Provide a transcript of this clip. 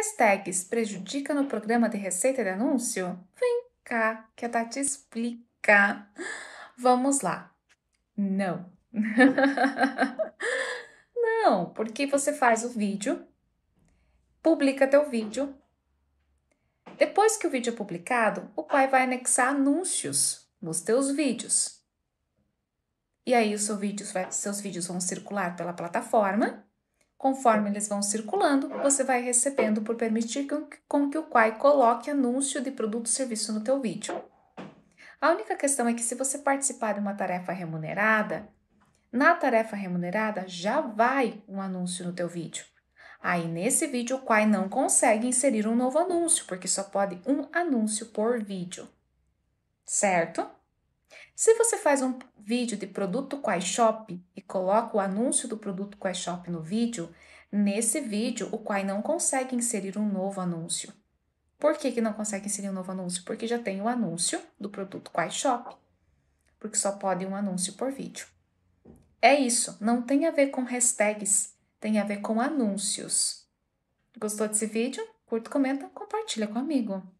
Hashtags prejudica no programa de receita de anúncio? Vem cá que a Tati tá explica. Vamos lá. Não. Não, porque você faz o vídeo, publica teu vídeo. Depois que o vídeo é publicado, o pai vai anexar anúncios nos teus vídeos. E aí os seus vídeos, vai, seus vídeos vão circular pela plataforma Conforme eles vão circulando, você vai recebendo por permitir com que o Quai coloque anúncio de produto ou serviço no teu vídeo. A única questão é que se você participar de uma tarefa remunerada, na tarefa remunerada já vai um anúncio no teu vídeo. Aí nesse vídeo o Quai não consegue inserir um novo anúncio, porque só pode um anúncio por vídeo. Certo? Se você faz um vídeo de produto Quai iShop e coloca o anúncio do produto Quai iShop no vídeo, nesse vídeo o Quai não consegue inserir um novo anúncio. Por que, que não consegue inserir um novo anúncio? Porque já tem o anúncio do produto Quai iShop. porque só pode um anúncio por vídeo. É isso, não tem a ver com hashtags, tem a ver com anúncios. Gostou desse vídeo? Curta, comenta, compartilha com amigo.